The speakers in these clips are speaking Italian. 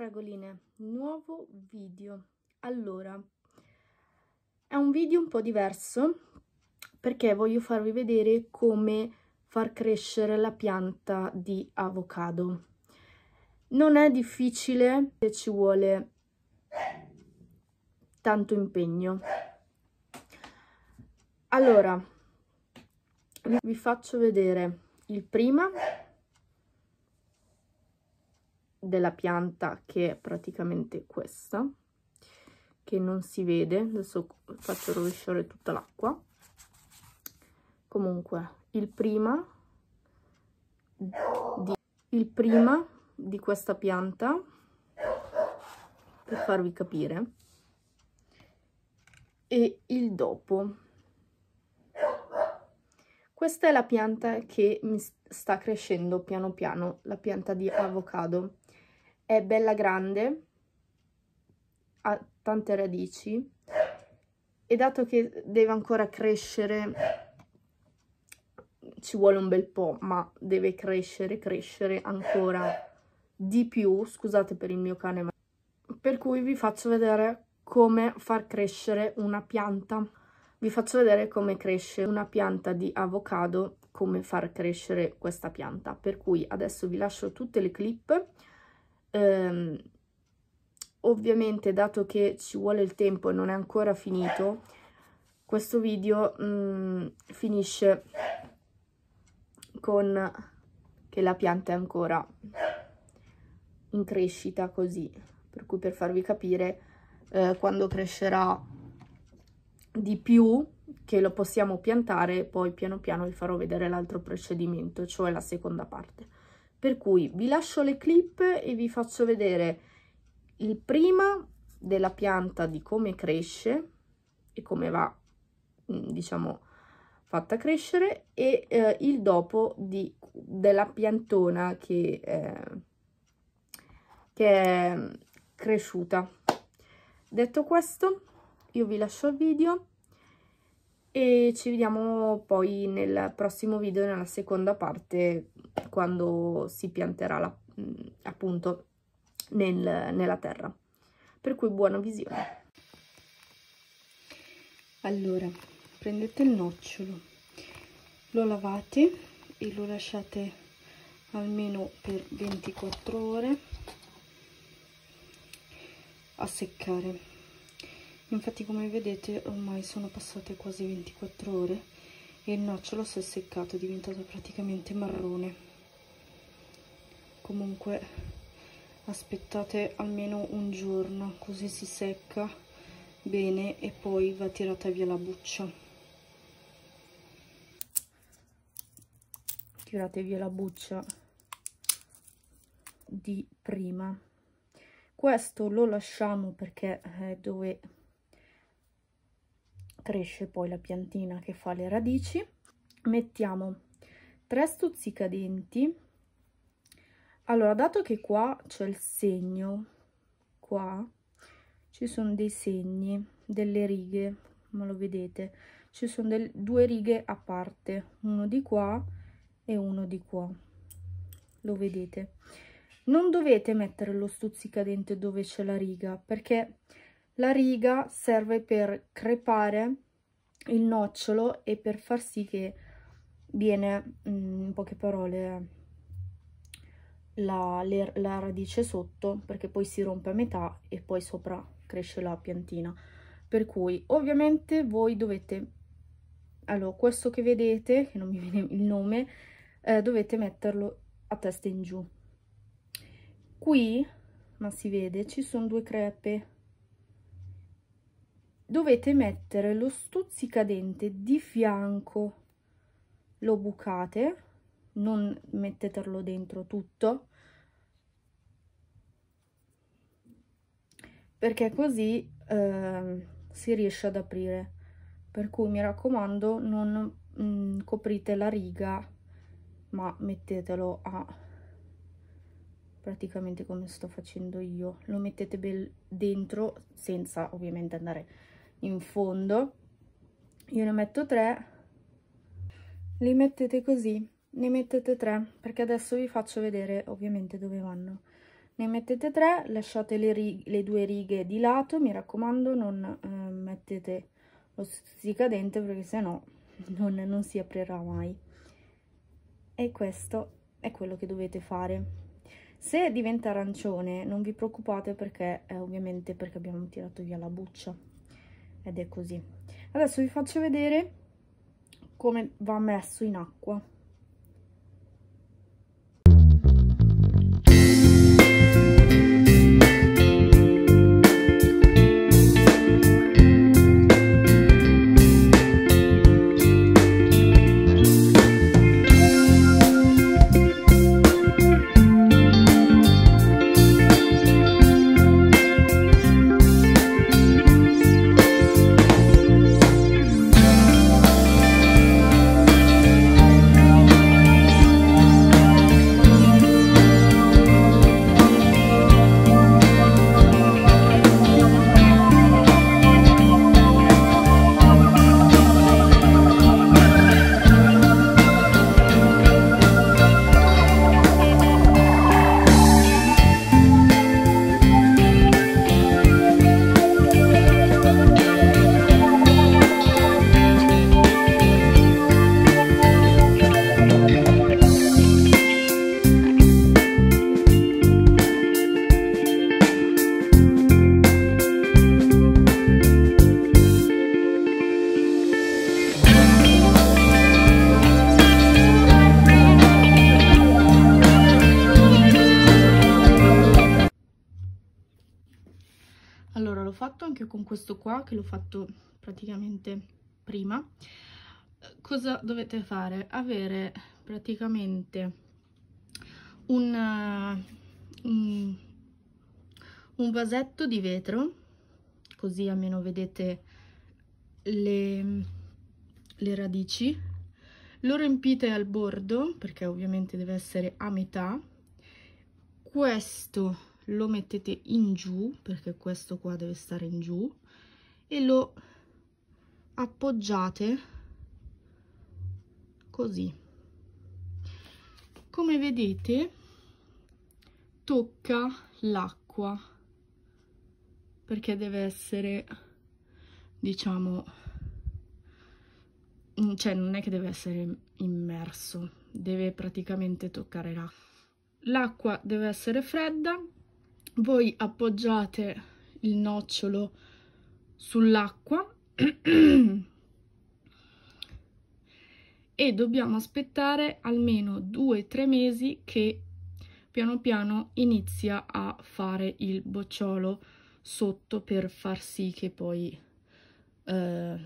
fragoline, nuovo video. Allora, è un video un po' diverso perché voglio farvi vedere come far crescere la pianta di avocado. Non è difficile se ci vuole tanto impegno. Allora, vi faccio vedere il prima della pianta che è praticamente questa che non si vede adesso faccio rovesciare tutta l'acqua comunque il prima di, il prima di questa pianta per farvi capire e il dopo questa è la pianta che mi sta crescendo piano piano la pianta di avocado è bella grande, ha tante radici e dato che deve ancora crescere ci vuole un bel po', ma deve crescere, crescere ancora di più, scusate per il mio cane, ma... per cui vi faccio vedere come far crescere una pianta. Vi faccio vedere come cresce una pianta di avocado, come far crescere questa pianta. Per cui adesso vi lascio tutte le clip ehm, ovviamente dato che ci vuole il tempo e non è ancora finito, questo video mh, mm, finisce con che la pianta è ancora in crescita così, per cui per farvi capire eh, quando crescerà di più che lo possiamo piantare, poi piano piano vi farò vedere l'altro procedimento, cioè la seconda parte per cui vi lascio le clip e vi faccio vedere il prima della pianta di come cresce e come va mm, diciamo fatta crescere e eh, il dopo di, della piantona che, eh, che è cresciuta detto questo io vi lascio il video e ci vediamo poi nel prossimo video, nella seconda parte, quando si pianterà la, mm, appunto nel, nella terra. Per cui buona visione! Allora, prendete il nocciolo, lo lavate e lo lasciate almeno per 24 ore a seccare infatti come vedete ormai sono passate quasi 24 ore e il nocciolo si è seccato è diventato praticamente marrone comunque aspettate almeno un giorno così si secca bene e poi va tirata via la buccia tirate via la buccia di prima questo lo lasciamo perché è dove cresce poi la piantina che fa le radici mettiamo 3 stuzzicadenti allora dato che qua c'è il segno qua ci sono dei segni delle righe ma lo vedete ci sono del, due righe a parte uno di qua e uno di qua lo vedete non dovete mettere lo stuzzicadente dove c'è la riga perché la riga serve per crepare il nocciolo e per far sì che viene, mm, in poche parole, la, le, la radice sotto perché poi si rompe a metà e poi sopra cresce la piantina. Per cui ovviamente voi dovete, allora questo che vedete, che non mi viene il nome, eh, dovete metterlo a testa in giù. Qui, ma si vede, ci sono due crepe dovete mettere lo stuzzicadente di fianco lo bucate non mettetelo dentro tutto perché così eh, si riesce ad aprire per cui mi raccomando non mh, mm, coprite la riga ma mettetelo a praticamente come sto facendo io lo mettete dentro senza ovviamente andare a in fondo io ne metto tre li mettete così ne mettete tre perché adesso vi faccio vedere ovviamente dove vanno ne mettete tre lasciate le, le due righe di lato mi raccomando non eh, mettete lo stuzzicadente perché sennò non, non si aprirà mai e questo è quello che dovete fare se diventa arancione non vi preoccupate perché è eh, ovviamente perché abbiamo tirato via la buccia ed è così adesso vi faccio vedere come va messo in acqua fatto anche con questo qua che l'ho fatto praticamente prima eh, cosa dovete fare avere praticamente un, eh, un, un vasetto di vetro così almeno vedete le, le radici lo riempite al bordo perché ovviamente deve essere a metà questo lo mettete in giù perché questo qua deve stare in giù e lo appoggiate così come vedete tocca l'acqua perché deve essere diciamo mm, cioè non è che deve essere immerso deve praticamente toccare l'acqua l'acqua deve essere fredda voi appoggiate il nocciolo sull'acqua e dobbiamo aspettare almeno 2-3 mesi che piano piano inizia a fare il bocciolo sotto per far sì che poi eh,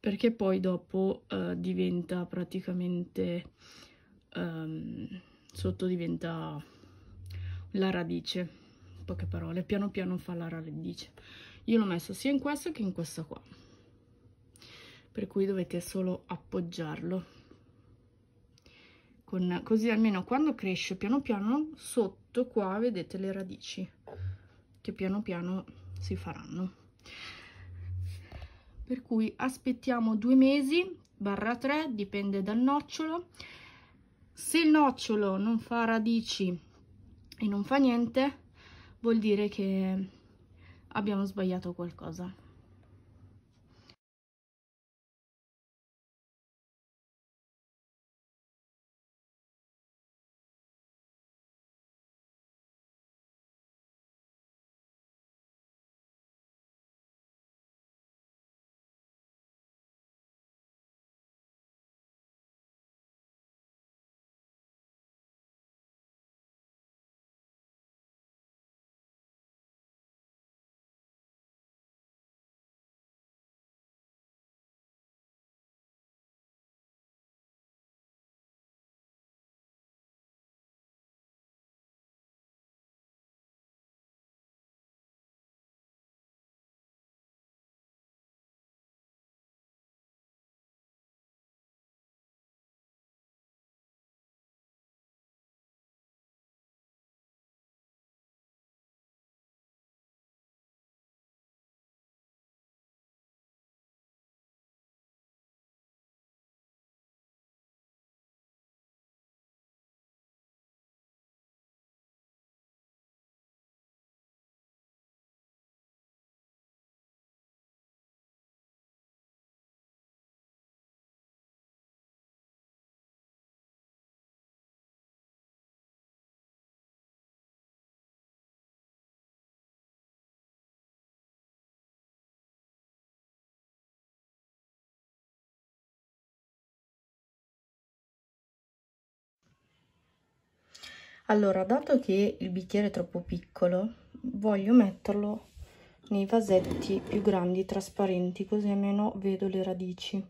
perché poi dopo eh, diventa praticamente um, sotto diventa la radice, poche parole, piano piano fa la radice. Io l'ho messo sia in questo che in questo qua, per cui dovete solo appoggiarlo. Con, così almeno quando cresce piano piano sotto qua vedete le radici che piano piano si faranno per cui aspettiamo due mesi barra 3 dipende dal nocciolo se il nocciolo non fa radici e non fa niente vuol dire che abbiamo sbagliato qualcosa allora dato che il bicchiere è troppo piccolo voglio metterlo nei vasetti più grandi trasparenti così almeno vedo le radici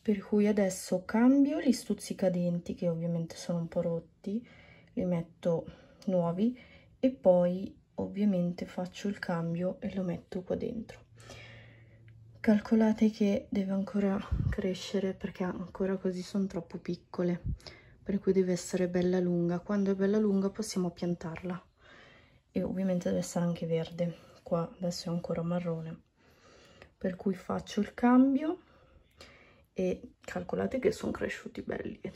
per cui adesso cambio gli stuzzicadenti che ovviamente sono un po' rotti li metto nuovi e poi ovviamente faccio il cambio e lo metto qua dentro calcolate che deve ancora crescere perché ancora così sono troppo piccole per cui deve essere bella lunga quando è bella lunga possiamo piantarla e ovviamente deve essere anche verde qua adesso è ancora marrone per cui faccio il cambio e calcolate che sono cresciuti belli eh.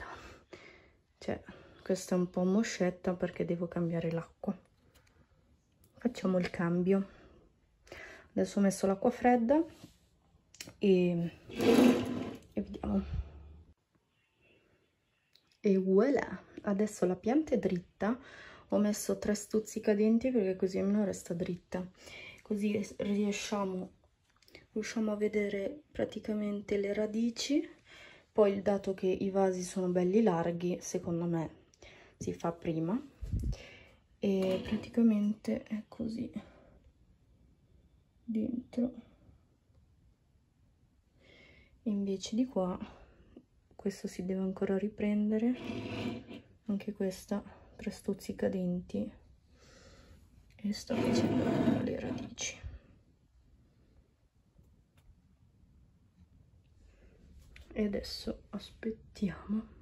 cioè questa è un po' moscetta perché devo cambiare l'acqua facciamo il cambio adesso ho messo l'acqua fredda e, e vediamo e voilà adesso la pianta è dritta ho messo tre stuzzicadenti perché così almeno resta dritta così riusciamo, riusciamo a vedere praticamente le radici poi dato che i vasi sono belli larghi secondo me si fa prima e praticamente è così dentro invece di qua questo si deve ancora riprendere anche questa per cadenti e sto facendo le radici e adesso aspettiamo